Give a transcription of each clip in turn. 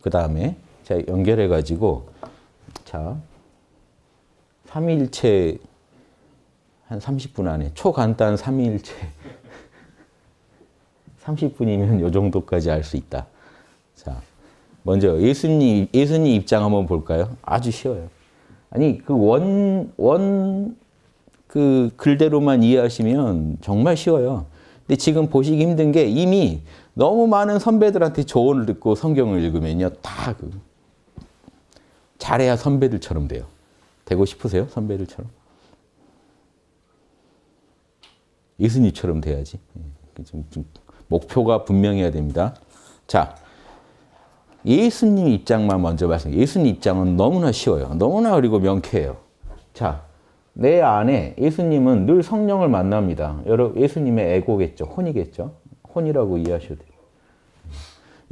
그 다음에 자 연결해 가지고 자삼일체한 30분 안에 초간단 삼일체 30분이면 요 정도까지 알 수 있다. 자 먼저 예수님 예수님 입장 한번 볼까요? 아주 쉬워요. 아니 그 원 원그 그 글대로만 이해하시면 정말 쉬워요. 근데 지금 보시기 힘든 게 이미 너무 많은 선배들한테 조언을 듣고 성경을 읽으면요. 다 그 잘해야 선배들처럼 돼요. 되고 싶으세요? 선배들처럼? 예수님처럼 돼야지. 예, 좀, 좀 목표가 분명해야 됩니다. 자, 예수님 입장만 먼저 말씀. 예수님 입장은 너무나 쉬워요. 너무나 그리고 명쾌해요. 자, 내 안에 예수님은 늘 성령을 만납니다. 여러분 예수님의 에고겠죠. 혼이겠죠. 혼이라고 이해하셔야 돼요.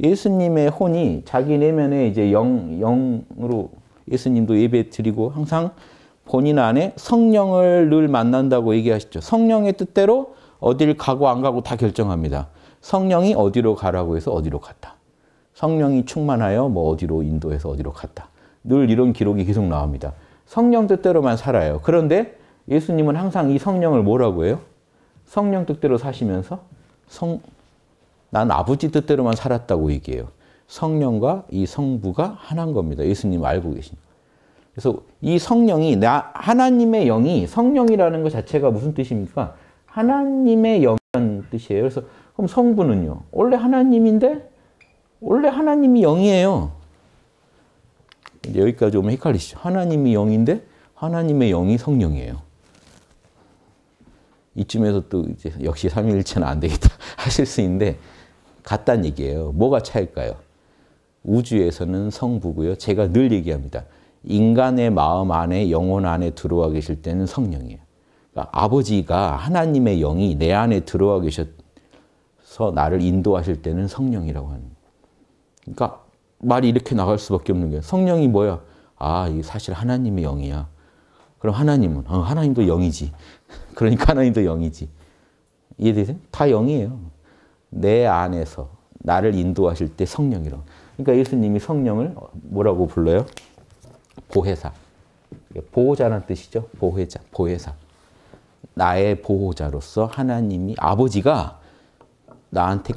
예수님의 혼이 자기 내면에 이제 영, 영으로 예수님도 예배 드리고 항상 본인 안에 성령을 늘 만난다고 얘기하시죠. 성령의 뜻대로 어딜 가고 안 가고 다 결정합니다. 성령이 어디로 가라고 해서 어디로 갔다. 성령이 충만하여 뭐 어디로 인도해서 어디로 갔다. 늘 이런 기록이 계속 나옵니다. 성령 뜻대로만 살아요. 그런데 예수님은 항상 이 성령을 뭐라고 해요? 성령 뜻대로 사시면서 성, 난 아버지 뜻대로만 살았다고 얘기해요. 성령과 이 성부가 하나인 겁니다. 예수님 알고 계십 그래서 이 성령이 나 하나님의 영이 성령이라는 것 자체가 무슨 뜻입니까? 하나님의 영이라는 뜻이에요. 그래서 그럼 성부는요. 원래 하나님인데 원래 하나님이 영이에요. 이제 여기까지 오면 헷갈리시죠. 하나님이 영인데 하나님의 영이 성령이에요. 이쯤에서 또 이제 역시 삼위일체는 안 되겠다 하실 수 있는데 같다 얘기예요. 뭐가 차일까요? 우주에서는 성부고요. 제가 늘 얘기합니다. 인간의 마음 안에 영혼 안에 들어와 계실 때는 성령이에요. 그러니까 아버지가 하나님의 영이 내 안에 들어와 계셔서 나를 인도하실 때는 성령이라고 하는. 그러니까 말이 이렇게 나갈 수밖에 없는 게 성령이 뭐야? 아, 이게 사실 하나님의 영이야. 그럼 하나님은 어, 하나님도 영이지. 그러니까 하나님도 영이지. 이해되세요? 다 영이에요. 내 안에서 나를 인도하실 때 성령이라. 그러니까 예수님이 성령을 뭐라고 불러요? 보혜사. 보호자란 뜻이죠. 보혜자, 보혜사. 나의 보호자로서 하나님이 아버지가 나한테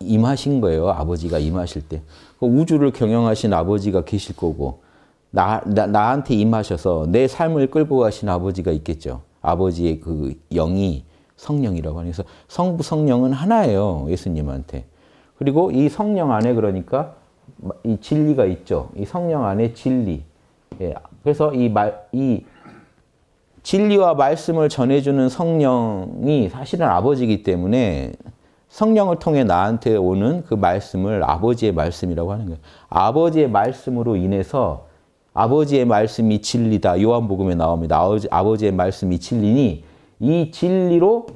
임하신 거예요. 아버지가 임하실 때. 그 우주를 경영하신 아버지가 계실 거고 나, 나, 나한테 임하셔서 내 삶을 끌고 가신 아버지가 있겠죠. 아버지의 그 영이 성령이라고 하는 서 성부 성령은 하나예요. 예수님한테. 그리고 이 성령 안에 그러니까 이 진리가 있죠. 이 성령 안에 진리. 예. 그래서 이, 말, 이 진리와 말씀을 전해주는 성령이 사실은 아버지이기 때문에 성령을 통해 나한테 오는 그 말씀을 아버지의 말씀이라고 하는 거예요. 아버지의 말씀으로 인해서 아버지의 말씀이 진리다. 요한복음에 나옵니다. 아버지, 의 말씀이 진리니 이 진리로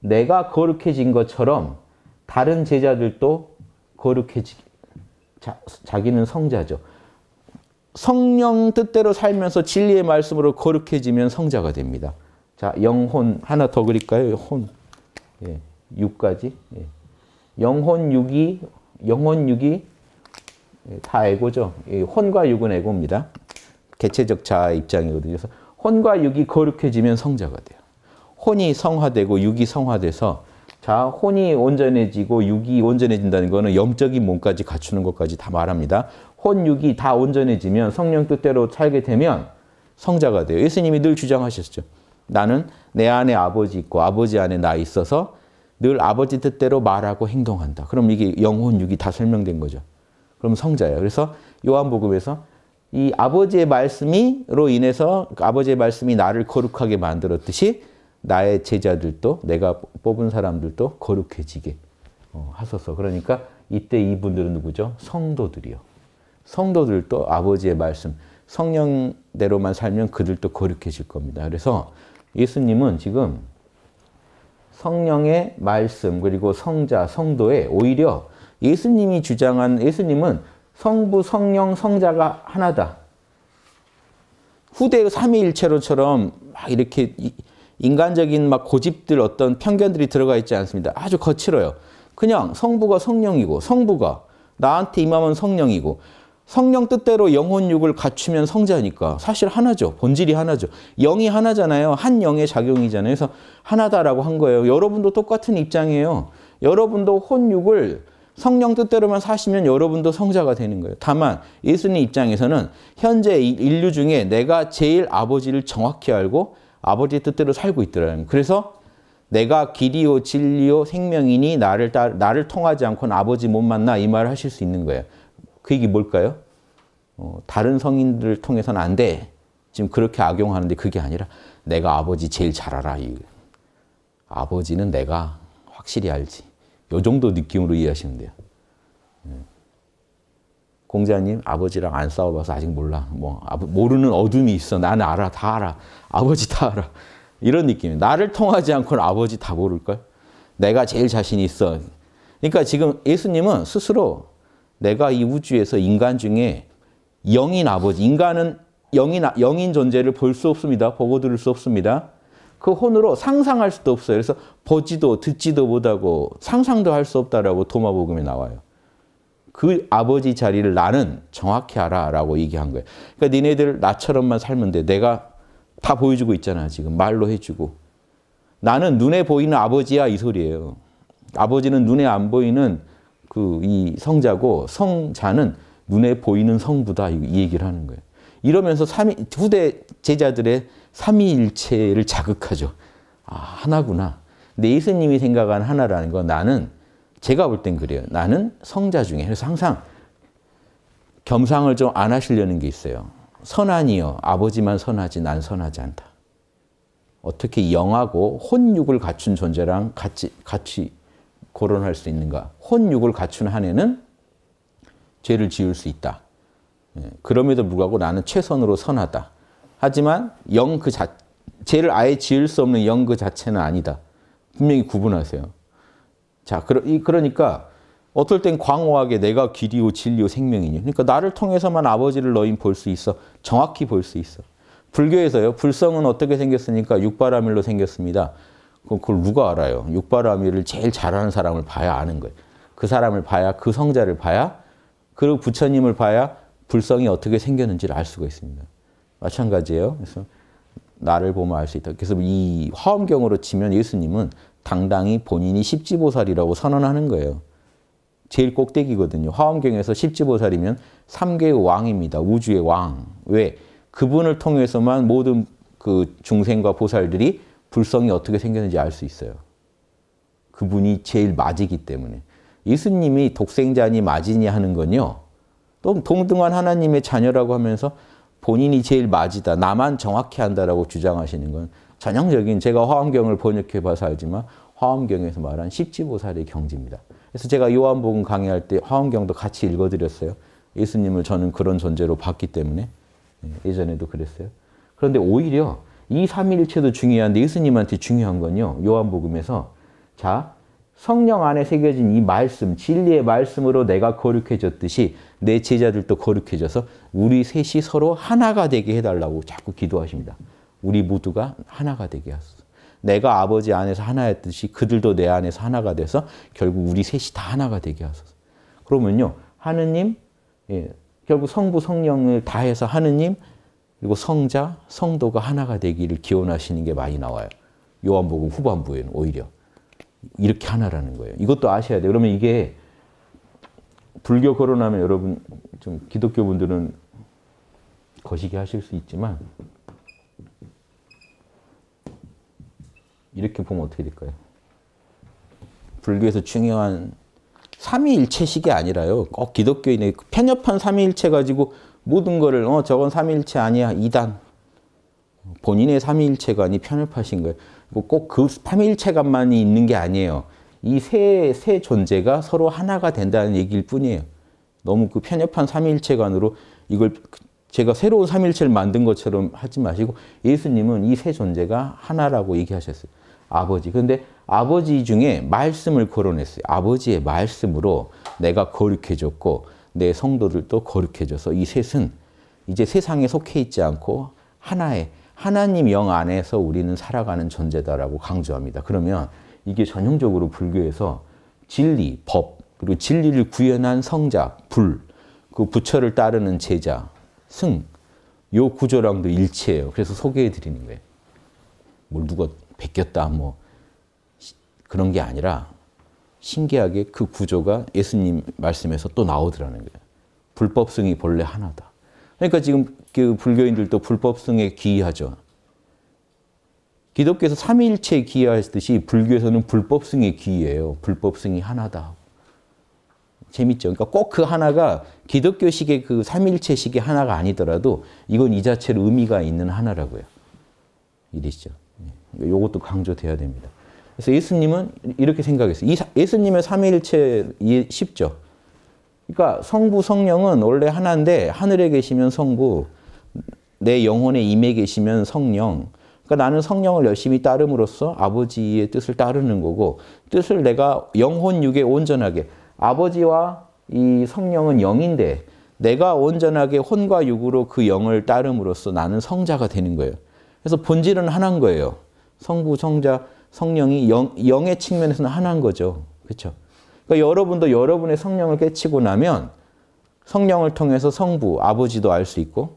내가 거룩해진 것처럼 다른 제자들도 거룩해지 자, 자기는 성자죠. 성령 뜻대로 살면서 진리의 말씀으로 거룩해지면 성자가 됩니다. 자, 영혼 하나 더 그릴까요? 혼. 예. 6까지 예. 영혼 6이 영혼 6이 예, 다 에고죠. 예, 혼과 육은 에고입니다. 개체적 자 입장이거든요. 그래서 혼과 육이 거룩해지면 성자가 돼요. 혼이 성화되고 육이 성화돼서 자 혼이 온전해지고 육이 온전해진다는 거는 영적인 몸까지 갖추는 것까지 다 말합니다. 혼, 육이 다 온전해지면 성령 뜻대로 살게 되면 성자가 돼요. 예수님이 늘 주장하셨죠. 나는 내 안에 아버지 있고 아버지 안에 나 있어서 늘 아버지 뜻대로 말하고 행동한다. 그럼 이게 영혼, 육이 다 설명된 거죠. 그럼 성자예요. 그래서 요한복음에서 이 아버지의 말씀이로 인해서 아버지의 말씀이 나를 거룩하게 만들었듯이 나의 제자들도 내가 뽑은 사람들도 거룩해지게 어, 하소서. 그러니까 이때 이분들은 누구죠? 성도들이요. 성도들도 아버지의 말씀, 성령대로만 살면 그들도 거룩해질 겁니다. 그래서 예수님은 지금 성령의 말씀 그리고 성자 성도에 오히려 예수님이 주장한 예수님은 성부 성령 성자가 하나다. 후대 삼위일체로처럼 막 이렇게 인간적인 막 고집들 어떤 편견들이 들어가 있지 않습니다. 아주 거칠어요. 그냥 성부가 성령이고 성부가 나한테 임하면 성령이고 성령 뜻대로 영혼 육을 갖추면 성자니까 사실 하나죠. 본질이 하나죠. 영이 하나잖아요. 한 영의 작용이잖아요. 그래서 하나다라고 한 거예요. 여러분도 똑같은 입장이에요. 여러분도 혼육을 성령 뜻대로만 사시면 여러분도 성자가 되는 거예요. 다만 예수님 입장에서는 현재 인류 중에 내가 제일 아버지를 정확히 알고 아버지의 뜻대로 살고 있더라는 그래서 내가 길이요 진리요 생명이니 나를 따, 나를 통하지 않고는 아버지 못 만나 이 말을 하실 수 있는 거예요. 그 얘기 뭘까요? 어, 다른 성인들을 통해서는 안 돼. 지금 그렇게 악용하는데 그게 아니라 내가 아버지 제일 잘 알아. 이. 아버지는 내가 확실히 알지. 요 정도 느낌으로 이해하시면 돼요. 예. 공자님, 아버지랑 안 싸워봐서 아직 몰라. 뭐, 모르는 어둠이 있어. 나는 알아. 다 알아. 아버지 다 알아. 이런 느낌이에요. 나를 통하지 않고는 아버지 다 모를걸? 내가 제일 자신 있어. 그러니까 지금 예수님은 스스로 내가 이 우주에서 인간 중에 영인 아버지, 인간은 영인, 아, 영인 존재를 볼 수 없습니다. 보고 들을 수 없습니다. 그 혼으로 상상할 수도 없어요. 그래서 보지도 듣지도 못하고 상상도 할 수 없다라고 도마복음에 나와요. 그 아버지 자리를 나는 정확히 알아 라고 얘기한 거예요. 그러니까 니네들 나처럼만 살면 돼. 내가 다 보여주고 있잖아 지금 말로 해주고. 나는 눈에 보이는 아버지야 이 소리예요. 아버지는 눈에 안 보이는 그이 성자고 성자는 눈에 보이는 성부다 이 얘기를 하는 거예요. 이러면서 삼위, 후대 제자들의 삼위일체를 자극하죠. 아, 하나구나. 근데 예수님이 생각한 하나라는 건 나는 제가 볼 땐 그래요. 나는 성자 중에 그래서 항상 겸상을 좀 안 하시려는 게 있어요. 선하니요 아버지만 선하지 난 선하지 않다. 어떻게 영하고 혼육을 갖춘 존재랑 같이 같이 거론할 수 있는가? 혼육을 갖춘 한 해는 죄를 지을 수 있다. 예, 그럼에도 불구하고 나는 최선으로 선하다. 하지만 영 그 자, 죄를 아예 지을 수 없는 영 그 자체는 아니다. 분명히 구분하세요. 자, 그러, 그러니까 어떨 땐 광호하게 내가 길이요 진리요 생명이니. 그러니까 나를 통해서만 아버지를 너희 볼수 있어. 정확히 볼 수 있어. 불교에서요. 불성은 어떻게 생겼습니까? 육바라밀로 생겼습니다. 그걸 누가 알아요? 육바라밀을 제일 잘하는 사람을 봐야 아는 거예요. 그 사람을 봐야 그 성자를 봐야 그 부처님을 봐야 불성이 어떻게 생겼는지를 알 수가 있습니다. 마찬가지예요. 그래서 나를 보면 알 수 있다. 그래서 이 화엄경으로 치면 예수님은 당당히 본인이 십지보살이라고 선언하는 거예요. 제일 꼭대기거든요. 화엄경에서 십지보살이면 삼계의 왕입니다. 우주의 왕. 왜? 그분을 통해서만 모든 그 중생과 보살들이 불성이 어떻게 생겼는지 알 수 있어요. 그분이 제일 맞이기 때문에. 예수님이 독생자니 맞이니 하는 건요. 동등한 하나님의 자녀라고 하면서 본인이 제일 맞이다. 나만 정확히 한다라고 주장하시는 건 전형적인 제가 화엄경을 번역해 봐서 알지만 화엄경에서 말한 십지보살의 경지입니다. 그래서 제가 요한복음 강의할 때 화엄경도 같이 읽어드렸어요. 예수님을 저는 그런 존재로 봤기 때문에 네, 예전에도 그랬어요. 그런데 오히려 이 삼일체도 중요한데 예수님한테 중요한 건요. 요한복음에서 자 성령 안에 새겨진 이 말씀, 진리의 말씀으로 내가 거룩해졌듯이 내 제자들도 거룩해져서 우리 셋이 서로 하나가 되게 해달라고 자꾸 기도하십니다. 우리 모두가 하나가 되게 하소서. 내가 아버지 안에서 하나였듯이 그들도 내 안에서 하나가 돼서 결국 우리 셋이 다 하나가 되게 하소서. 그러면요. 하느님, 예, 결국 성부 성령을 다해서 하느님, 그리고 성자, 성도가 하나가 되기를 기원하시는 게 많이 나와요. 요한복음 후반부에는 오히려 이렇게 하나라는 거예요. 이것도 아셔야 돼요. 그러면 이게 불교 거론하면 여러분 좀 기독교 분들은 거시기 하실 수 있지만 이렇게 보면 어떻게 될까요? 불교에서 중요한 삼위일체식이 아니라요. 꼭 기독교인의 편협한 삼위일체 가지고 모든 거를 어 저건 삼일체 아니야 이단 본인의 삼일체관이 편협하신 거예요. 뭐 꼭그 삼일체관만이 있는 게 아니에요. 이세세 존재가 서로 하나가 된다는 얘기일 뿐이에요. 너무 그 편협한 삼일체관으로 이걸 제가 새로운 삼일체를 만든 것처럼 하지 마시고 예수님은 이 세 존재가 하나라고 얘기하셨어요. 아버지. 그런데 아버지 중에 말씀을 거론했어요. 아버지의 말씀으로 내가 거룩해졌고 내 성도들도 거룩해져서 이 셋은 이제 세상에 속해 있지 않고 하나의 하나님 영 안에서 우리는 살아가는 존재다라고 강조합니다. 그러면 이게 전형적으로 불교에서 진리, 법, 그리고 진리를 구현한 성자, 불, 그 부처를 따르는 제자, 승, 요 구조랑도 일치해요. 그래서 소개해 드리는 거예요. 뭘 누가 베꼈다, 뭐, 그런 게 아니라 신기하게 그 구조가 예수님 말씀에서 또 나오더라는 거예요. 불법성이 본래 하나다. 그러니까 지금 그 불교인들도 불법성에 기이하죠. 기독교에서 삼위일체에 기이했듯이 불교에서는 불법성에 기이해요. 불법성이 하나다. 재밌죠. 그러니까 꼭 그 하나가 기독교식의 그 삼일체식의 하나가 아니더라도 이건 이 자체로 의미가 있는 하나라고요. 이리시죠. 이것도 예. 그러니까 강조돼야 됩니다. 그래서 예수님은 이렇게 생각했어요. 예수님의 삼위일체 쉽죠. 그러니까 성부 성령은 원래 하나인데 하늘에 계시면 성부, 내 영혼에 임해 계시면 성령. 그러니까 나는 성령을 열심히 따름으로써 아버지의 뜻을 따르는 거고 뜻을 내가 영혼 육에 온전하게 아버지와 이 성령은 영인데 내가 온전하게 혼과 육으로 그 영을 따름으로써 나는 성자가 되는 거예요. 그래서 본질은 하나인 거예요. 성부, 성자, 성령이 영, 영의 측면에서는 하나인 거죠. 그렇죠? 그러니까 여러분도 여러분의 성령을 깨치고 나면 성령을 통해서 성부, 아버지도 알 수 있고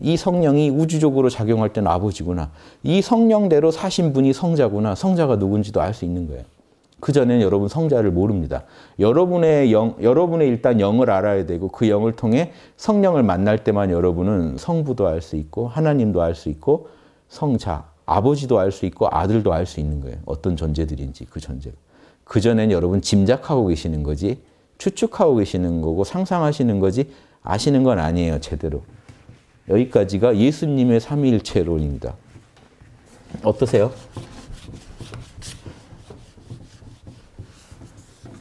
이 성령이 우주적으로 작용할 때는 아버지구나. 이 성령대로 사신 분이 성자구나. 성자가 누군지도 알 수 있는 거예요. 그전에는 여러분 성자를 모릅니다. 여러분의 영, 여러분의 일단 영을 알아야 되고 그 영을 통해 성령을 만날 때만 여러분은 성부도 알 수 있고 하나님도 알 수 있고 성자, 아버지도 알 수 있고 아들도 알 수 있는 거예요. 어떤 존재들인지 그 존재. 그전엔 여러분 짐작하고 계시는 거지 추측하고 계시는 거고 상상하시는 거지 아시는 건 아니에요. 제대로. 여기까지가 예수님의 삼위일체론입니다. 어떠세요?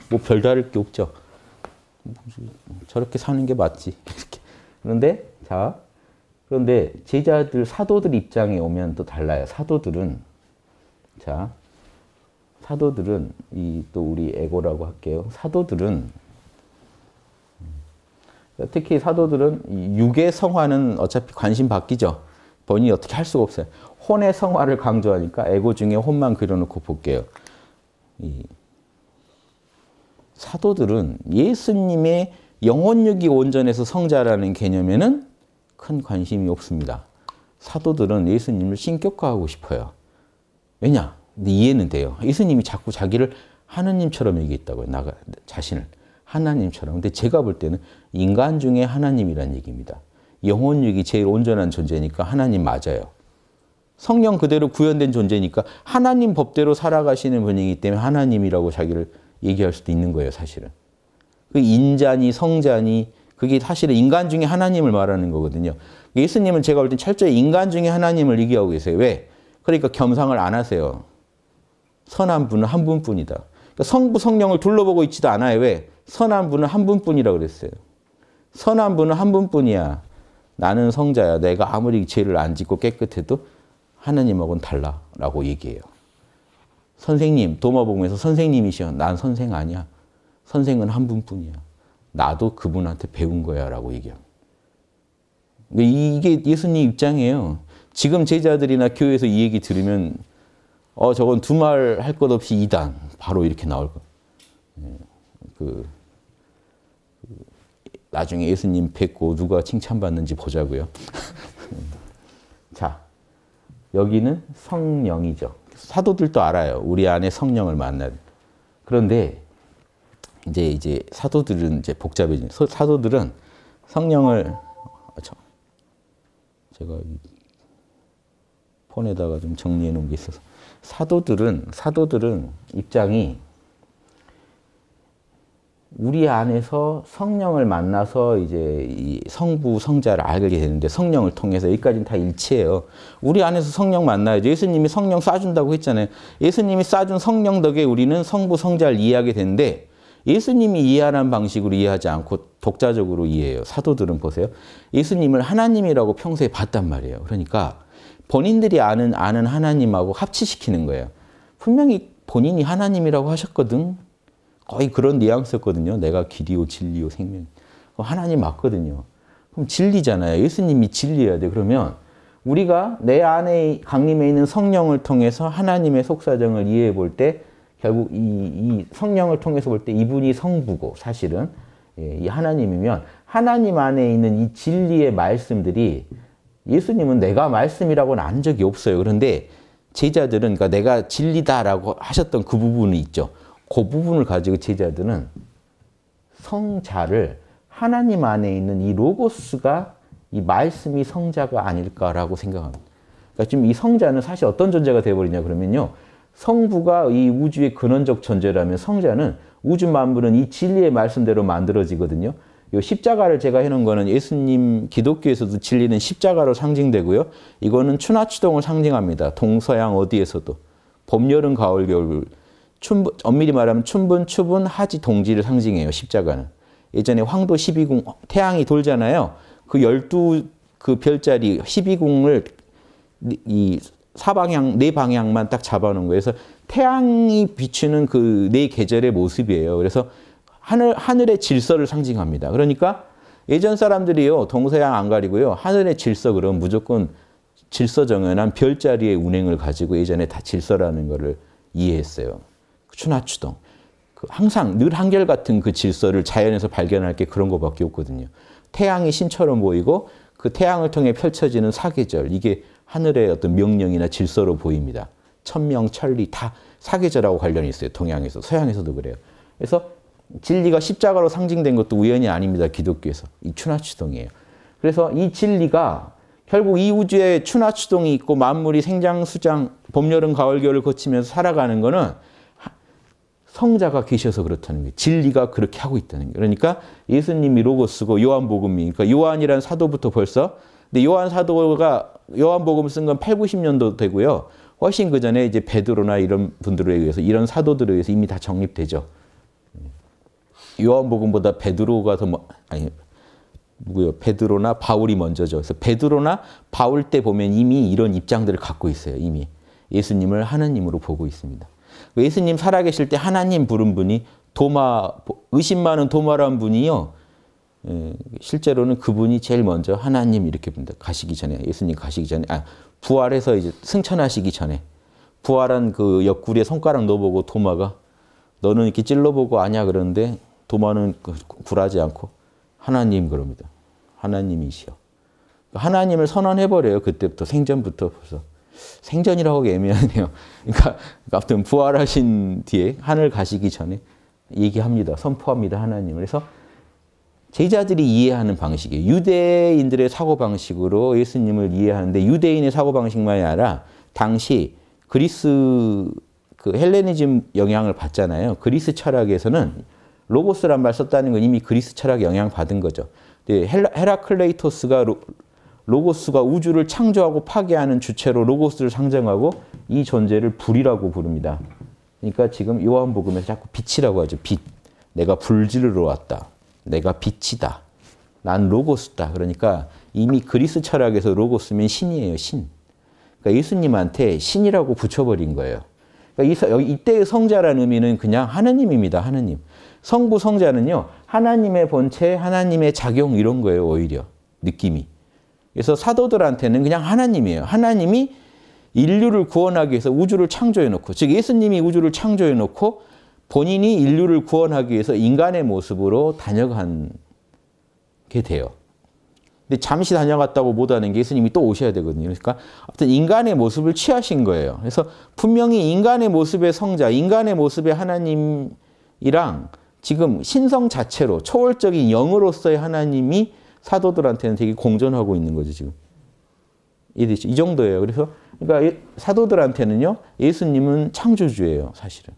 뭐 별다를 게 없죠. 저렇게 사는 게 맞지. 그런데 자 그런데 제자들, 사도들 입장에 오면 또 달라요. 사도들은, 자, 사도들은, 이 또 우리 에고라고 할게요. 사도들은, 특히 사도들은 육의 성화는 어차피 관심 바뀌죠. 본인이 어떻게 할 수가 없어요. 혼의 성화를 강조하니까 에고 중에 혼만 그려놓고 볼게요. 사도들은 예수님의 영혼육이 온전해서 성자라는 개념에는 큰 관심이 없습니다. 사도들은 예수님을 신격화하고 싶어요. 왜냐? 근데 이해는 돼요. 예수님이 자꾸 자기를 하나님처럼 얘기했다고요. 나 자신을. 하나님처럼. 근데 제가 볼 때는 인간 중에 하나님이란 얘기입니다. 영혼육이 제일 온전한 존재니까 하나님 맞아요. 성령 그대로 구현된 존재니까 하나님 법대로 살아가시는 분이기 때문에 하나님이라고 자기를 얘기할 수도 있는 거예요, 사실은. 그 인자니 성자니 그게 사실은 인간 중에 하나님을 말하는 거거든요. 예수님은 제가 볼 땐 철저히 인간 중에 하나님을 얘기하고 계세요. 왜? 그러니까 겸상을 안 하세요. 선한 분은 한 분뿐이다. 그러니까 성부 성령을 둘러보고 있지도 않아요. 왜? 선한 분은 한 분뿐이라 그랬어요. 선한 분은 한 분뿐이야. 나는 성자야. 내가 아무리 죄를 안 짓고 깨끗해도 하나님하고는 달라라고 얘기해요. 선생님, 도마복음에서 선생님이시여. 난 선생 아니야. 선생은 한 분뿐이야. 나도 그분한테 배운 거야 라고 얘기합니 그러니까 이게 예수님 입장이에요. 지금 제자들이나 교회에서 이 얘기 들으면 어 저건 두 말 할 것 없이 이단 바로 이렇게 나올 거. 네, 그, 그 나중에 예수님 뵙고 누가 칭찬받는지 보자고요. 자 여기는 성령이죠. 사도들도 알아요. 우리 안에 성령을 만나. 그런데 이제 이제 사도들은 이제 복잡해진 사도들은 성령을 어, 제가 폰에다가 좀 정리해 놓은 게 있어서 사도들은 사도들은 입장이 우리 안에서 성령을 만나서 이제 성부 성자를 알게 되는데 성령을 통해서 여기까지는 다 일치해요. 우리 안에서 성령 만나야죠. 예수님이 성령 쏴준다고 했잖아요. 예수님이 쏴준 성령 덕에 우리는 성부 성자를 이해하게 되는데 예수님이 이해하는 방식으로 이해하지 않고 독자적으로 이해해요. 사도들은 보세요. 예수님을 하나님이라고 평소에 봤단 말이에요. 그러니까 본인들이 아는 아는 하나님하고 합치시키는 거예요. 분명히 본인이 하나님이라고 하셨거든. 거의 그런 뉘앙스였거든요. 내가 길이요 진리요 생명. 하나님 맞거든요. 그럼 진리잖아요. 예수님이 진리여야 돼. 그러면 우리가 내 안에 강림에 있는 성령을 통해서 하나님의 속사정을 이해해 볼때 결국 이, 이 성령을 통해서 볼 때 이분이 성부고 사실은 예, 이 하나님이면 하나님 안에 있는 이 진리의 말씀들이 예수님은 내가 말씀이라고는 안 적이 없어요. 그런데 제자들은 그러니까 내가 진리다라고 하셨던 그 부분이 있죠. 그 부분을 가지고 제자들은 성자를 하나님 안에 있는 이 로고스가 이 말씀이 성자가 아닐까라고 생각합니다. 그러니까 지금 이 성자는 사실 어떤 존재가 되어버리냐 그러면요. 성부가 이 우주의 근원적 존재라면 성자는 우주 만물은 이 진리의 말씀대로 만들어지거든요. 이 십자가를 제가 해놓은 거는 예수님 기독교에서도 진리는 십자가로 상징되고요. 이거는 춘하추동을 상징합니다. 동서양 어디에서도. 봄, 여름, 가을, 겨울. 춘분, 엄밀히 말하면 춘분, 추분, 하지, 동지를 상징해요. 십자가는. 예전에 황도 12궁, 태양이 돌잖아요. 그 12, 그 별자리 12궁을 이 사방향 네 방향만 딱 잡아놓은 거예요. 그래서 태양이 비추는 그 네 계절의 모습이에요. 그래서 하늘 하늘의 질서를 상징합니다. 그러니까 예전 사람들이요 동서양 안 가리고요 하늘의 질서 그럼 무조건 질서정연한 별자리의 운행을 가지고 예전에 다 질서라는 것을 이해했어요. 추나추동. 그 항상 늘 한결같은 그 질서를 자연에서 발견할 게 그런 것밖에 없거든요. 태양이 신처럼 보이고 그 태양을 통해 펼쳐지는 사계절 이게 하늘의 어떤 명령이나 질서로 보입니다. 천명, 천리 다 사계절하고 관련이 있어요. 동양에서, 서양에서도 그래요. 그래서 진리가 십자가로 상징된 것도 우연이 아닙니다. 기독교에서. 이 추나추동이에요. 그래서 이 진리가 결국 이 우주에 추나추동이 있고 만물이 생장수장 봄여름 가을겨울을 거치면서 살아가는 거는 성자가 계셔서 그렇다는 게 진리가 그렇게 하고 있다는 게 그러니까 예수님이 로고쓰고 요한복음이니까 요한이라 사도부터 벌써 근데 요한 사도가 요한복음 쓴 건 8, 90년도 되고요. 훨씬 그 전에 이제 베드로나 이런 분들에 의해서 이런 사도들에 의해서 이미 다 정립되죠. 요한복음보다 베드로가 더 뭐, 아니 누구요? 베드로나 바울이 먼저죠. 그래서 베드로나 바울 때 보면 이미 이런 입장들을 갖고 있어요. 이미 예수님을 하나님으로 보고 있습니다. 예수님 살아계실 때 하나님 부른 분이 도마 의심 많은 도마란 분이요 예, 실제로는 그분이 제일 먼저 하나님 이렇게 봅니다. 가시기 전에 예수님 가시기 전에 아 부활해서 이제 승천하시기 전에 부활한 그 옆구리에 손가락 넣어보고 도마가 너는 이렇게 찔러보고 아냐 그러는데 도마는 그 굴하지 않고 하나님 그럽니다. 하나님이시여. 하나님을 선언해버려요. 그때부터 생전부터 벌써. 생전이라고 애매하네요. 그러니까 아무튼 부활하신 뒤에 하늘 가시기 전에 얘기합니다. 선포합니다. 하나님을. 그래서 제자들이 이해하는 방식이 유대인들의 사고방식으로 예수님을 이해하는데 유대인의 사고방식만이 아니라 당시 그리스 그 헬레니즘 영향을 받잖아요. 그리스 철학에서는 로고스란 말 썼다는 건 이미 그리스 철학 영향 받은 거죠. 헤라클레이토스가 로, 고스가 우주를 창조하고 파괴하는 주체로 로고스를 상정하고 이 존재를 불이라고 부릅니다. 그러니까 지금 요한복음에서 자꾸 빛이라고 하죠. 빛. 내가 불지르러 왔다. 내가 빛이다. 난 로고스다. 그러니까 이미 그리스 철학에서 로고스면 신이에요, 신. 그러니까 예수님한테 신이라고 붙여버린 거예요. 그러니까 이때의 성자라는 의미는 그냥 하느님입니다, 하느님. 성부, 성자는요, 하나님의 본체, 하나님의 작용 이런 거예요, 오히려. 느낌이. 그래서 사도들한테는 그냥 하나님이에요. 하나님이 인류를 구원하기 위해서 우주를 창조해놓고, 즉 예수님이 우주를 창조해놓고 본인이 인류를 구원하기 위해서 인간의 모습으로 다녀간 게 돼요. 근데 잠시 다녀갔다고 못하는 게 예수님이 또 오셔야 되거든요. 그러니까 아무 인간의 모습을 취하신 거예요. 그래서 분명히 인간의 모습의 성자, 인간의 모습의 하나님이랑 지금 신성 자체로 초월적인 영으로서의 하나님이 사도들한테는 되게 공존하고 있는 거죠, 지금. 이 정도예요. 그래서 그러니까 사도들한테는요. 예수님은 창조주예요, 사실은.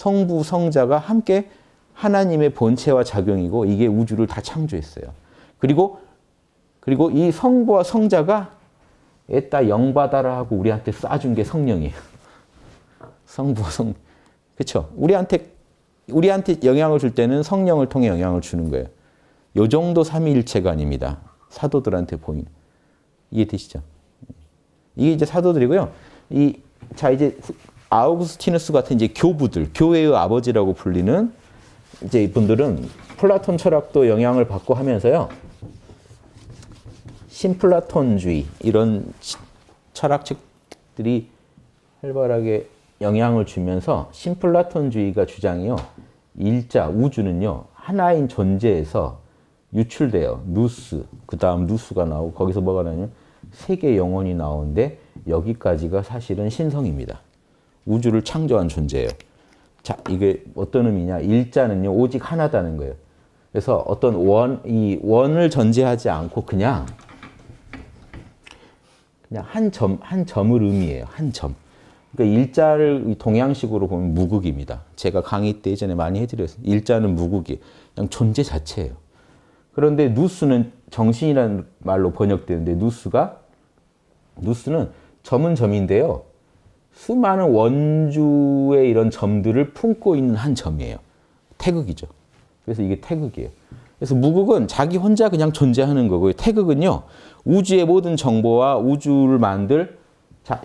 성부, 성자가 함께 하나님의 본체와 작용이고 이게 우주를 다 창조했어요. 그리고 그리고 이 성부와 성자가 에따 영바다라 하고 우리한테 쏴준 게 성령이에요. 성부와 성 그렇죠? 우리한테 우리한테 영향을 줄 때는 성령을 통해 영향을 주는 거예요. 요 정도 삼위일체관입니다. 사도들한테 보인 이해되시죠? 이게 이제 사도들이고요. 이 자 이제 아우구스티누스 같은 이제 교부들, 교회의 아버지라고 불리는 이제 이분들은 플라톤 철학도 영향을 받고 하면서요. 신플라톤주의 이런 철학책들이 활발하게 영향을 주면서 신플라톤주의가 주장이요. 일자, 우주는요. 하나인 존재에서 유출돼요. 누스, 그 다음 누스가 나오고 거기서 뭐가 나냐면 세계 영혼이 나오는데 여기까지가 사실은 신성입니다. 우주를 창조한 존재예요. 자, 이게 어떤 의미냐? 일자는요, 오직 하나다는 거예요. 그래서 어떤 원, 이 원을 전제하지 않고 그냥, 그냥 한 점, 한 점을 의미해요. 한 점. 그러니까 일자를 동양식으로 보면 무극입니다. 제가 강의 때 예전에 많이 해드렸어요. 일자는 무극이 그냥 존재 자체예요. 그런데 누스는 정신이라는 말로 번역되는데 누스가 누스는 점은 점인데요. 수많은 원주의 이런 점들을 품고 있는 한 점이에요. 태극이죠. 그래서 이게 태극이에요. 그래서 무극은 자기 혼자 그냥 존재하는 거고요. 태극은요. 우주의 모든 정보와 우주를 만들 자,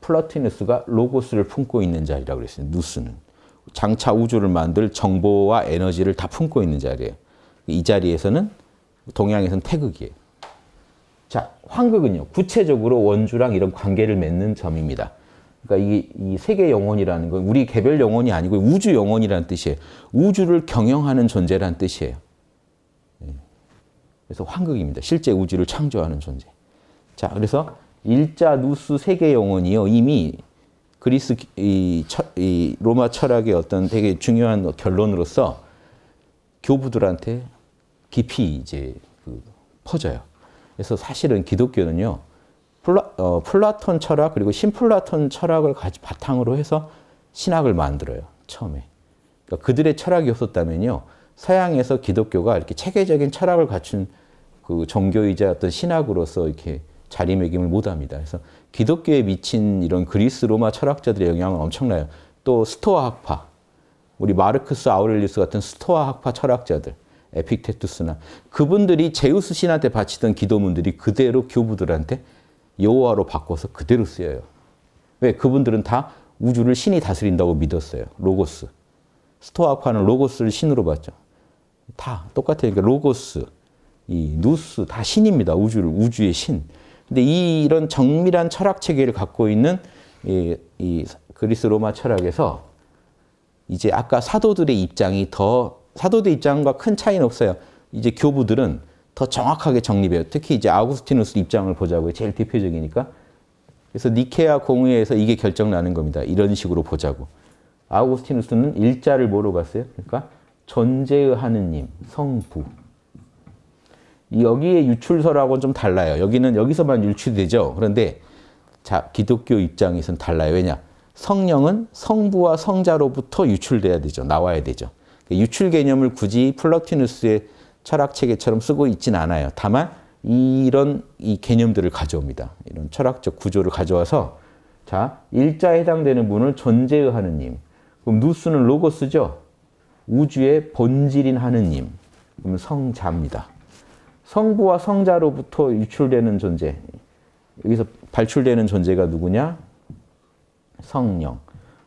플라티누스가 로고스를 품고 있는 자리라고 그랬어요. 누스는. 장차 우주를 만들 정보와 에너지를 다 품고 있는 자리예요. 이 자리에서는 동양에서는 태극이에요. 자, 황극은요. 구체적으로 원주랑 이런 관계를 맺는 점입니다. 그러니까 이, 이 세계 영혼이라는 건 우리 개별 영혼이 아니고 우주 영혼이라는 뜻이에요. 우주를 경영하는 존재란 뜻이에요. 예. 그래서 황극입니다. 실제 우주를 창조하는 존재. 자, 그래서 일자 누스 세계 영혼이요. 이미 그리스 이, 처, 이 로마 철학의 어떤 되게 중요한 결론으로서 교부들한테 깊이 이제 그 퍼져요. 그래서 사실은 기독교는요. 플라, 어, 플라톤 철학 그리고 신플라톤 철학을 같이 바탕으로 해서 신학을 만들어요. 처음에. 그러니까 그들의 철학이 없었다면요. 서양에서 기독교가 이렇게 체계적인 철학을 갖춘 그 종교이자 어떤 신학으로서 이렇게 자리매김을 못 합니다. 그래서 기독교에 미친 이런 그리스 로마 철학자들의 영향은 엄청나요. 또 스토아 학파, 우리 마르크스 아우렐리우스 같은 스토아 학파 철학자들, 에픽테투스나 그분들이 제우스 신한테 바치던 기도문들이 그대로 교부들한테 여호와로 바꿔서 그대로 쓰여요. 왜? 그분들은 다 우주를 신이 다스린다고 믿었어요. 로고스. 스토아파는 로고스를 신으로 봤죠. 다 똑같아요. 그러니까 로고스, 이 누스 다 신입니다. 우주를 우주의 신. 근데 이, 이런 정밀한 철학 체계를 갖고 있는 이, 이 그리스 로마 철학에서 이제 아까 사도들의 입장이 더 사도들의 입장과 큰 차이는 없어요. 이제 교부들은 더 정확하게 정립해요. 특히 이제 아우구스티누스 입장을 보자고요. 제일 대표적이니까. 그래서 니케아 공의에서 이게 결정 나는 겁니다. 이런 식으로 보자고. 아우구스티누스는 일자를 뭐로 봤어요? 그러니까 존재의 하느님, 성부. 여기에 유출서라고는 좀 달라요. 여기는 여기서만 유출되죠. 그런데 자, 기독교 입장에서는 달라요. 왜냐? 성령은 성부와 성자로부터 유출돼야 되죠. 나와야 되죠. 유출 개념을 굳이 플라티누스의 철학체계처럼 쓰고 있진 않아요. 다만 이런 이 개념들을 가져옵니다. 이런 철학적 구조를 가져와서 자, 일자에 해당되는 분을 존재의 하느님. 그럼 누스는 로고스죠. 우주의 본질인 하느님. 그럼 성자입니다. 성부와 성자로부터 유출되는 존재. 여기서 발출되는 존재가 누구냐? 성령.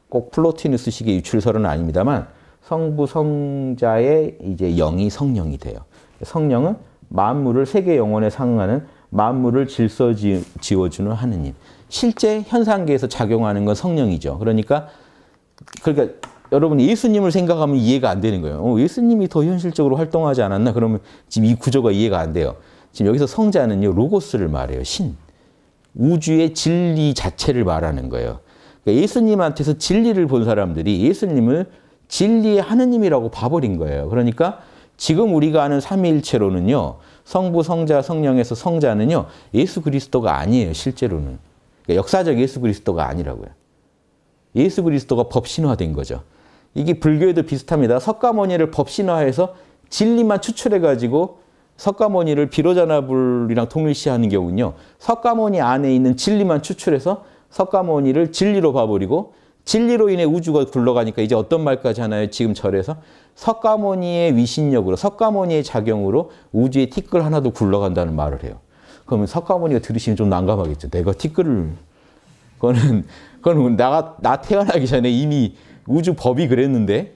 꼭 플로티누스식의 유출설은 아닙니다만 성부 성자의 이제 영이 성령이 돼요. 성령은 만물을 세계 영혼에 상응하는 만물을 질서 지워주는 하느님. 실제 현상계에서 작용하는 건 성령이죠. 그러니까 그러니까 여러분 예수님을 생각하면 이해가 안 되는 거예요. 어, 예수님이 더 현실적으로 활동하지 않았나? 그러면 지금 이 구조가 이해가 안 돼요. 지금 여기서 성자는요 로고스를 말해요. 신. 우주의 진리 자체를 말하는 거예요. 그러니까 예수님한테서 진리를 본 사람들이 예수님을 진리의 하느님이라고 봐버린 거예요. 그러니까 지금 우리가 아는 삼위일체로는요. 성부, 성자, 성령에서 성자는요. 예수 그리스도가 아니에요. 실제로는. 그러니까 역사적 예수 그리스도가 아니라고요. 예수 그리스도가 법신화된 거죠. 이게 불교에도 비슷합니다. 석가모니를 법신화해서 진리만 추출해가지고 석가모니를 비로자나불이랑 통일시하는 경우는요. 석가모니 안에 있는 진리만 추출해서 석가모니를 진리로 봐버리고 진리로 인해 우주가 굴러가니까 이제 어떤 말까지 하나요? 지금 절에서 석가모니의 위신력으로 석가모니의 작용으로 우주의 티끌 하나도 굴러간다는 말을 해요. 그러면 석가모니가 들으시면 좀 난감하겠죠. 내가 티끌을 그거는 그건 뭐 나, 나 태어나기 전에 이미 우주 법이 그랬는데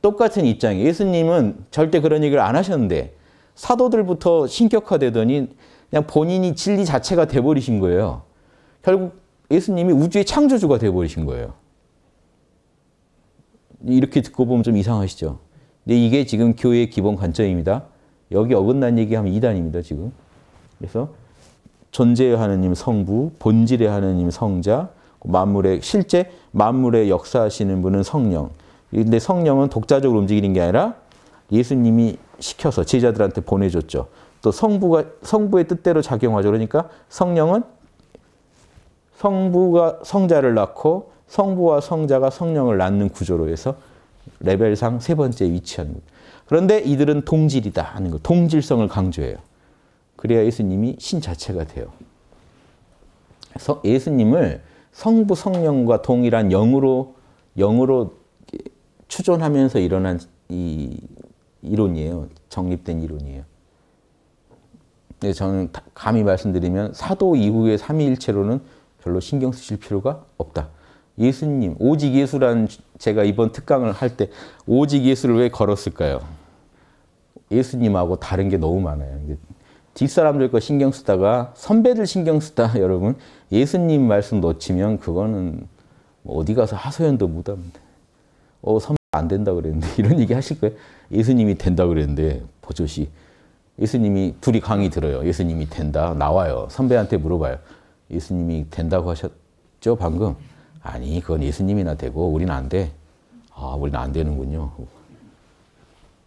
똑같은 입장이에요. 예수님은 절대 그런 얘기를 안 하셨는데 사도들부터 신격화되더니 그냥 본인이 진리 자체가 돼버리신 거예요. 결국 예수님이 우주의 창조주가 되어버리신 거예요. 이렇게 듣고 보면 좀 이상하시죠? 근데 이게 지금 교회의 기본 관점입니다. 여기 어긋난 얘기하면 이단입니다 지금. 그래서 존재의 하느님 성부, 본질의 하느님 성자, 만물의 실제 만물의 역사하시는 분은 성령. 근데 성령은 독자적으로 움직이는 게 아니라 예수님이 시켜서 제자들한테 보내줬죠. 또 성부가 성부의 뜻대로 작용하죠. 그러니까 성령은 성부가 성자를 낳고 성부와 성자가 성령을 낳는 구조로 해서 레벨상 세 번째 위치한 것. 거예 그런데 이들은 동질이다 하는 거, 동질성을 강조해요. 그래야 예수님이 신 자체가 돼요. 그래서 예수님을 성부 성령과 동일한 영으로 영으로 추존하면서 일어난 이 이론이에요. 정립된 이론이에요. 저는 감히 말씀드리면 사도 이후의 삼위일체로는 별로 신경 쓰실 필요가 없다. 예수님, 오직 예수라 제가 이번 특강을 할 때 오직 예수를 왜 걸었을까요? 예수님하고 다른 게 너무 많아요. 뒷사람들 거 신경 쓰다가 선배들 신경 쓰다 여러분 예수님 말씀 놓치면 그거는 뭐 어디 가서 하소연도 못 합니다. 어, 선배 안 된다 그랬는데 이런 얘기 하실 거예요. 예수님이 된다 그랬는데 보조씨 예수님이 둘이 강의 들어요. 예수님이 된다 나와요. 선배한테 물어봐요. 예수님이 된다고 하셨죠, 방금? 아니, 그건 예수님이나 되고, 우리는 안 돼. 아, 우리는 안 되는군요.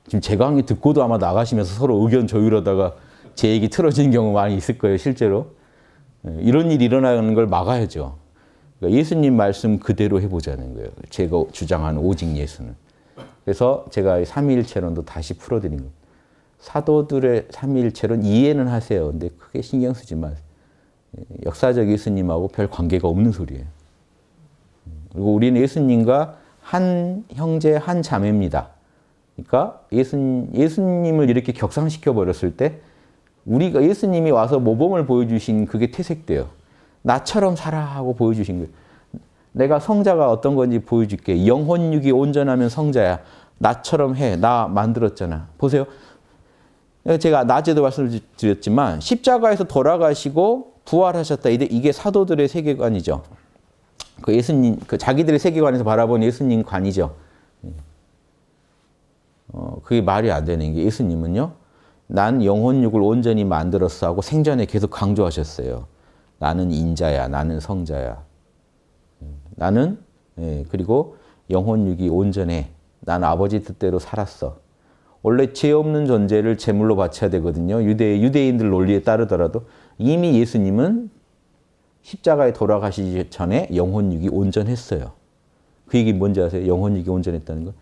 지금 제 강의 듣고도 아마 나가시면서 서로 의견 조율하다가 제 얘기 틀어진 경우 많이 있을 거예요, 실제로. 예, 이런 일이 일어나는 걸 막아야죠. 그러니까 예수님 말씀 그대로 해보자는 거예요. 제가 주장하는 오직 예수는. 그래서 제가 삼위일체론도 다시 풀어드린 겁니다. 사도들의 삼위일체론 이해는 하세요. 근데 크게 신경 쓰지 마세요. 역사적 예수님하고 별 관계가 없는 소리예요. 그리고 우리는 예수님과 한 형제, 한 자매입니다. 그러니까 예수님, 예수님을 이렇게 격상시켜 버렸을 때 우리가 예수님이 와서 모범을 보여주신 그게 퇴색돼요. 나처럼 살아 하고 보여주신 거예요. 내가 성자가 어떤 건지 보여줄게. 영혼육이 온전하면 성자야. 나처럼 해. 나 만들었잖아. 보세요. 제가 낮에도 말씀드렸지만 십자가에서 돌아가시고 부활하셨다. 이제 이게 사도들의 세계관이죠. 그 예수님, 그 자기들의 세계관에서 바라본 예수님 관이죠. 어, 그게 말이 안 되는 게 예수님은요. 난 영혼육을 온전히 만들었어 하고 생전에 계속 강조하셨어요. 나는 인자야. 나는 성자야. 나는 예, 그리고 영혼육이 온전해. 난 아버지 뜻대로 살았어. 원래 죄 없는 존재를 제물로 바쳐야 되거든요. 유대 유대인들 논리에 따르더라도 이미 예수님은 십자가에 돌아가시기 전에 영혼육이 온전했어요. 그 얘기 뭔지 아세요? 영혼육이 온전했다는 건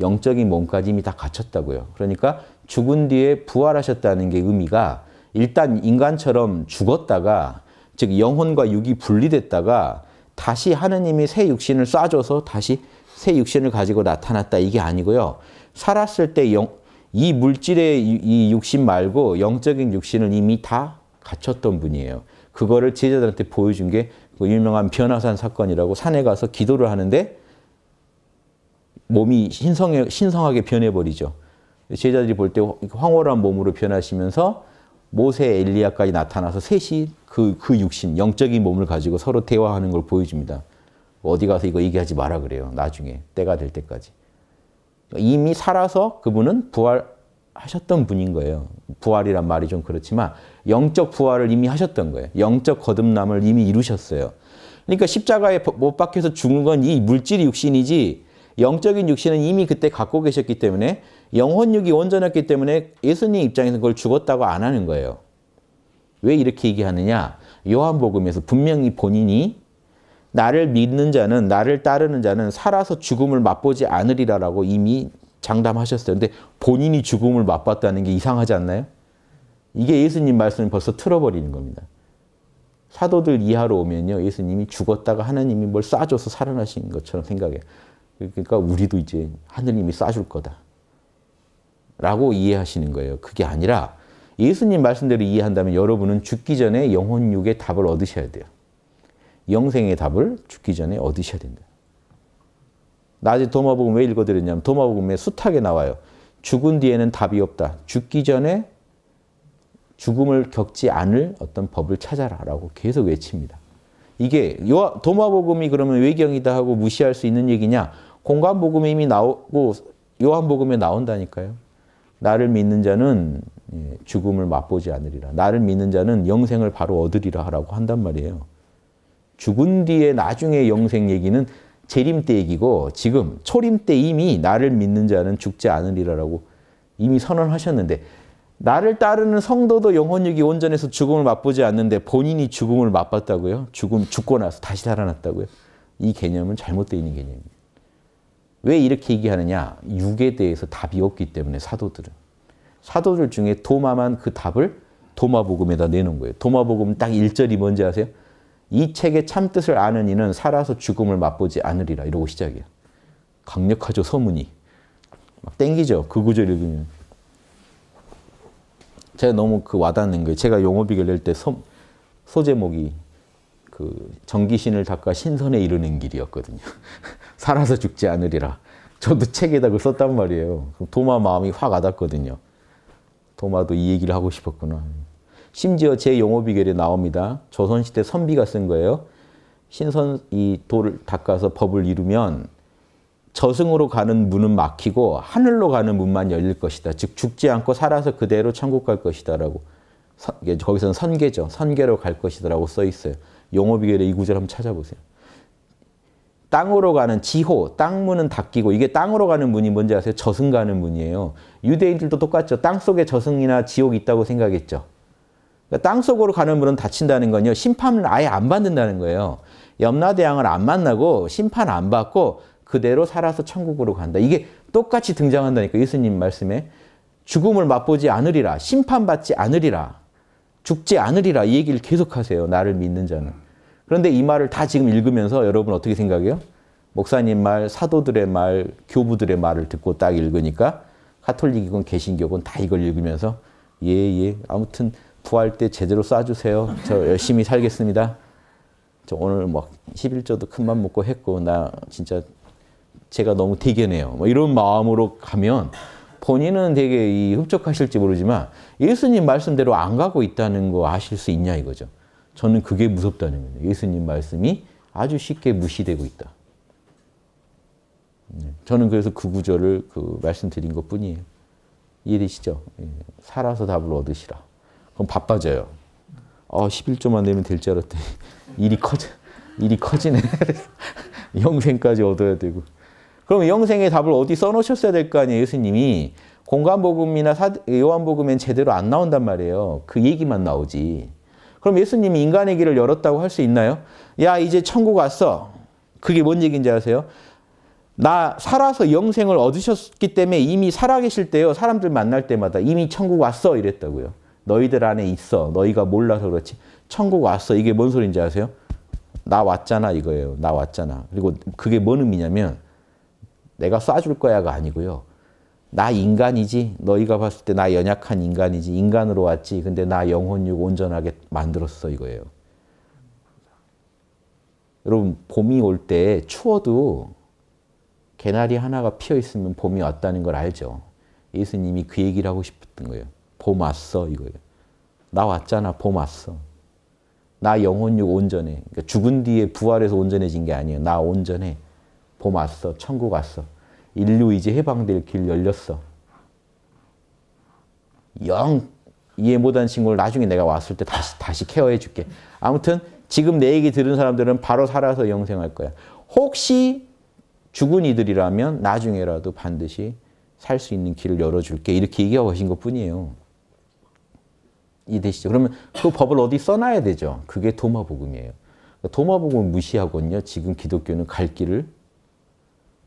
영적인 몸까지 이미 다 갖췄다고요. 그러니까 죽은 뒤에 부활하셨다는 게 의미가 일단 인간처럼 죽었다가 즉 영혼과 육이 분리됐다가 다시 하느님이 새 육신을 쏴줘서 다시 새 육신을 가지고 나타났다 이게 아니고요. 살았을 때 영, 이 물질의 이 육신 말고 영적인 육신을 이미 다 갇혔던 분이에요. 그거를 제자들한테 보여준 게그 유명한 변화산 사건이라고 산에 가서 기도를 하는데 몸이 신성해, 신성하게 변해버리죠. 제자들이 볼 때 황홀한 몸으로 변하시면서 모세 엘리야까지 나타나서 셋이 그, 그 육신, 영적인 몸을 가지고 서로 대화하는 걸 보여줍니다. 어디 가서 이거 얘기하지 마라 그래요. 나중에. 때가 될 때까지. 그러니까 이미 살아서 그분은 부활, 하셨던 분인 거예요. 부활이란 말이 좀 그렇지만 영적 부활을 이미 하셨던 거예요. 영적 거듭남을 이미 이루셨어요. 그러니까 십자가에 못 박혀서 죽은 건 이 물질이 육신이지 영적인 육신은 이미 그때 갖고 계셨기 때문에 영혼육이 온전했기 때문에 예수님 입장에서 그걸 죽었다고 안 하는 거예요. 왜 이렇게 얘기하느냐? 요한복음에서 분명히 본인이 나를 믿는 자는 나를 따르는 자는 살아서 죽음을 맛보지 않으리라라고 이미 장담하셨어요. 근데 본인이 죽음을 맛봤다는 게 이상하지 않나요? 이게 예수님 말씀을 벌써 틀어버리는 겁니다. 사도들 이하로 오면요. 예수님이 죽었다가 하나님이 뭘 쏴줘서 살아나신 것처럼 생각해요. 그러니까 우리도 이제 하느님이 쏴줄 거다. 라고 이해하시는 거예요. 그게 아니라 예수님 말씀대로 이해한다면 여러분은 죽기 전에 영혼육의 답을 얻으셔야 돼요. 영생의 답을 죽기 전에 얻으셔야 된다. 낮에 도마복음 왜 읽어드렸냐면 도마복음에 숱하게 나와요. 죽은 뒤에는 답이 없다. 죽기 전에 죽음을 겪지 않을 어떤 법을 찾아라라고 계속 외칩니다. 이게 도마복음이 그러면 외경이다 하고 무시할 수 있는 얘기냐? 공간복음이 이미 나오고 요한복음에 나온다니까요. 나를 믿는 자는 예, 죽음을 맛보지 않으리라. 나를 믿는 자는 영생을 바로 얻으리라 라고 한단 말이에요. 죽은 뒤에 나중에 영생 얘기는 재림 때 얘기고 지금 초림 때 이미 나를 믿는 자는 죽지 않으리라라고 이미 선언하셨는데 나를 따르는 성도도 영혼육이 온전해서 죽음을 맛보지 않는데 본인이 죽음을 맛봤다고요? 죽음 죽고 나서 다시 살아났다고요? 이 개념은 잘못되어 있는 개념입니다. 왜 이렇게 얘기하느냐? 육에 대해서 답이 없기 때문에 사도들은. 사도들 중에 도마만 그 답을 도마복음에다 내는 거예요. 도마복음 딱 1절이 뭔지 아세요? 이 책의 참뜻을 아는 이는 살아서 죽음을 맛보지 않으리라. 이러고 시작이야. 강력하죠, 서문이. 막 땡기죠, 그 구절 읽으면. 제가 너무 그 와닿는 거예요. 제가 용어비교 낼때 소제목이 그 정기신을 닦아 신선에 이르는 길이었거든요. 살아서 죽지 않으리라. 저도 책에다 그걸 썼단 말이에요. 도마 마음이 확 와닿거든요. 도마도 이 얘기를 하고 싶었구나. 심지어 제 용어 비결이 나옵니다. 조선시대 선비가 쓴 거예요. 신선 이 돌을 닦아서 법을 이루면 저승으로 가는 문은 막히고 하늘로 가는 문만 열릴 것이다. 즉 죽지 않고 살아서 그대로 천국 갈 것이다라고 거기서는 선계죠. 선계로 갈 것이다라고 써 있어요. 용어 비결의 이 구절 한번 찾아보세요. 땅으로 가는 지호, 땅문은 닫히고 이게 땅으로 가는 문이 뭔지 아세요? 저승 가는 문이에요. 유대인들도 똑같죠. 땅 속에 저승이나 지옥이 있다고 생각했죠. 그러니까 땅속으로 가는 물은 다친다는 건요. 심판을 아예 안 받는다는 거예요. 염라대왕을 안 만나고 심판 안 받고 그대로 살아서 천국으로 간다. 이게 똑같이 등장한다니까 예수님 말씀에 죽음을 맛보지 않으리라 심판받지 않으리라 죽지 않으리라 이 얘기를 계속하세요. 나를 믿는 자는. 그런데 이 말을 다 지금 읽으면서 여러분 어떻게 생각해요? 목사님 말, 사도들의 말, 교부들의 말을 듣고 딱 읽으니까 카톨릭이건 개신교건 다 이걸 읽으면서 예, 예. 아무튼 부활 때 제대로 쏴주세요. 저 열심히 살겠습니다. 저 오늘 막 11조도 큰맘 먹고 했고 나 진짜 제가 너무 대견해요. 뭐 이런 마음으로 가면 본인은 되게 이 흡족하실지 모르지만 예수님 말씀대로 안 가고 있다는 거 아실 수 있냐 이거죠. 저는 그게 무섭다는 거예요. 예수님 말씀이 아주 쉽게 무시되고 있다. 네. 저는 그래서 그 구절을 그 말씀드린 것 뿐이에요. 이해되시죠? 예. 살아서 답을 얻으시라. 그럼 바빠져요. 어, 11조만 내면 될 줄 알았더니 일이 커져. 일이 커지네. 영생까지 얻어야 되고. 그럼 영생의 답을 어디 써놓으셨어야 될 거 아니에요, 예수님이. 공간복음이나 요한복음엔 제대로 안 나온단 말이에요. 그 얘기만 나오지. 그럼 예수님이 인간의 길을 열었다고 할 수 있나요? 야, 이제 천국 왔어. 그게 뭔 얘기인지 아세요? 나 살아서 영생을 얻으셨기 때문에 이미 살아계실 때요. 사람들 만날 때마다 이미 천국 왔어 이랬다고요. 너희들 안에 있어. 너희가 몰라서 그렇지. 천국 왔어. 이게 뭔 소리인지 아세요? 나 왔잖아 이거예요. 나 왔잖아. 그리고 그게 뭔 의미냐면 내가 쏴줄 거야가 아니고요. 나 인간이지. 너희가 봤을 때 나 연약한 인간이지. 인간으로 왔지. 근데 나 영혼육 온전하게 만들었어 이거예요. 여러분 봄이 올 때 추워도 개나리 하나가 피어 있으면 봄이 왔다는 걸 알죠. 예수님이 그 얘기를 하고 싶었던 거예요. 봄 왔어 이거예요. 나 왔잖아 봄 왔어. 나 영혼육 온전해. 그러니까 죽은 뒤에 부활해서 온전해진 게 아니에요. 나 온전해. 봄 왔어. 천국 왔어. 인류 이제 해방될 길 열렸어. 영 이해 못한 친구를 나중에 내가 왔을 때 다시 다시 케어해 줄게. 아무튼 지금 내 얘기 들은 사람들은 바로 살아서 영생할 거야. 혹시 죽은 이들이라면 나중에라도 반드시 살 수 있는 길을 열어줄게. 이렇게 얘기하고 계신 것 뿐이에요. 이 되시죠. 그러면 그 법을 어디 써놔야 되죠. 그게 도마복음이에요. 그러니까 도마복음을 무시하고는요. 지금 기독교는 갈 길을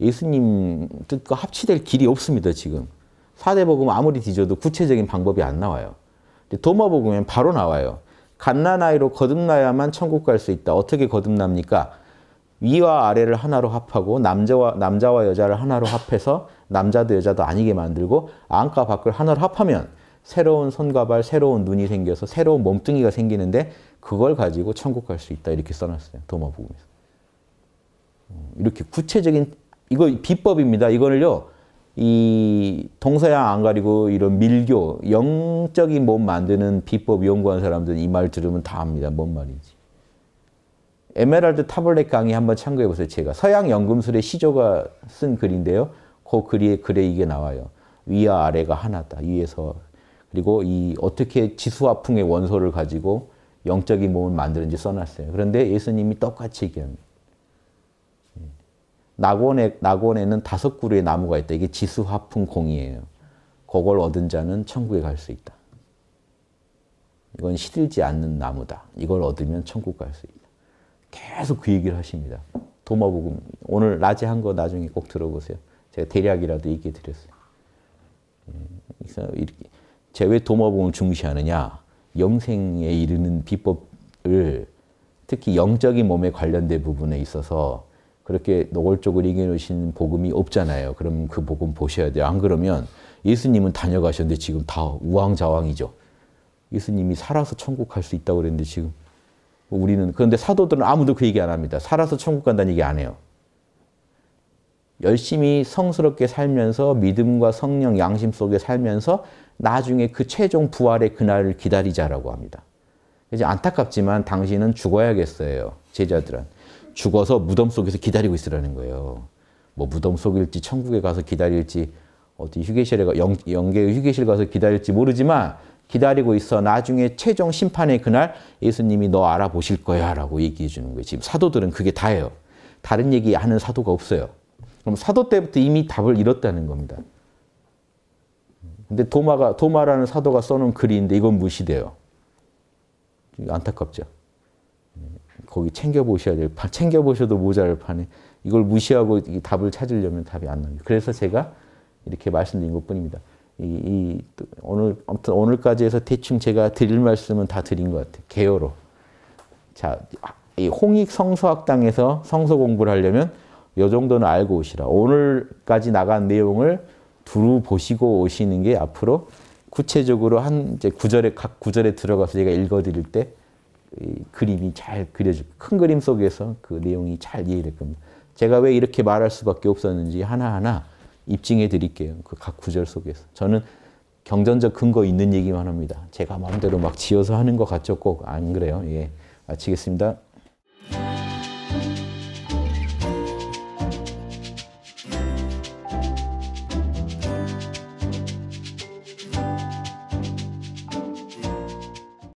예수님 뜻과 합치될 길이 없습니다. 지금. 4대 복음 아무리 뒤져도 구체적인 방법이 안 나와요. 도마복음엔 바로 나와요. 갓난아이로 거듭나야만 천국 갈 수 있다. 어떻게 거듭납니까? 위와 아래를 하나로 합하고 남자와, 남자와 여자를 하나로 합해서 남자도 여자도 아니게 만들고 안과 밖을 하나로 합하면 새로운 손과 발, 새로운 눈이 생겨서 새로운 몸뚱이가 생기는데 그걸 가지고 천국 갈 수 있다 이렇게 써놨어요. 도마복음에서. 음, 이렇게 구체적인 이거 비법입니다. 이거를요. 이 동서양 안 가리고 이런 밀교, 영적인 몸 만드는 비법 연구한 사람들은 이 말 들으면 다 압니다. 뭔 말인지. 에메랄드 타블렛 강의 한번 참고해 보세요. 제가 서양 연금술의 시조가 쓴 글인데요. 그 글에 글에 이게 나와요. 위와 아래가 하나다. 위에서 그리고 이 어떻게 지수화풍의 원소를 가지고 영적인 몸을 만드는지 써놨어요. 그런데 예수님이 똑같이 얘기합니다. 예. 낙원에, 낙원에는 다섯 그루의 나무가 있다. 이게 지수화풍 공이에요. 그걸 얻은 자는 천국에 갈 수 있다. 이건 시들지 않는 나무다. 이걸 얻으면 천국 갈 수 있다. 계속 그 얘기를 하십니다. 도마복음 오늘 낮에 한 거 나중에 꼭 들어보세요. 제가 대략이라도 얘기해 드렸어요. 예. 그래서 이렇게 제왜 도마봉을 중시하느냐? 영생에 이르는 비법을 특히 영적인 몸에 관련된 부분에 있어서 그렇게 노골적으로 이겨놓으신 복음이 없잖아요. 그럼 그 복음 보셔야 돼요. 안 그러면 예수님은 다녀가셨는데 지금 다 우왕좌왕이죠. 예수님이 살아서 천국 갈 수 있다고 그랬는데 지금 우리는 그런데 사도들은 아무도 그 얘기 안 합니다. 살아서 천국 간다는 얘기 안 해요. 열심히 성스럽게 살면서 믿음과 성령 양심 속에 살면서 나중에 그 최종 부활의 그날을 기다리자라고 합니다. 이제 안타깝지만 당신은 죽어야겠어요. 제자들은. 죽어서 무덤 속에서 기다리고 있으라는 거예요. 뭐 무덤 속일지 천국에 가서 기다릴지 어디 휴게실에 가 영, 영계 휴게실 가서 기다릴지 모르지만 기다리고 있어 나중에 최종 심판의 그날 예수님이 너 알아보실 거야라고 얘기해 주는 거예요. 지금 사도들은 그게 다예요. 다른 얘기 하는 사도가 없어요. 그럼 사도 때부터 이미 답을 잃었다는 겁니다. 근데 도마가 도마라는 사도가 써놓은 글인데 이건 무시돼요. 안타깝죠. 거기 챙겨 보셔야 돼요. 챙겨 보셔도 모자를 파네. 이걸 무시하고 이 답을 찾으려면 답이 안 나옵니다. 그래서 제가 이렇게 말씀드린 것뿐입니다. 이, 이 오늘 아무튼 오늘까지 해서 대충 제가 드릴 말씀은 다 드린 것 같아요. 개요로. 자, 이 홍익 성서학당에서 성서 공부를 하려면 요 정도는 알고 오시라. 오늘까지 나간 내용을 두루 보시고 오시는 게 앞으로 구체적으로 한 이제 구절에 각 구절에 들어가서 제가 읽어드릴 때 그림이 잘 그려질 큰 그림 속에서 그 내용이 잘 이해될 겁니다. 제가 왜 이렇게 말할 수밖에 없었는지 하나하나 입증해 드릴게요. 그 각 구절 속에서 저는 경전적 근거 있는 얘기만 합니다. 제가 마음대로 막 지어서 하는 것 같죠? 꼭 안 그래요. 예, 마치겠습니다.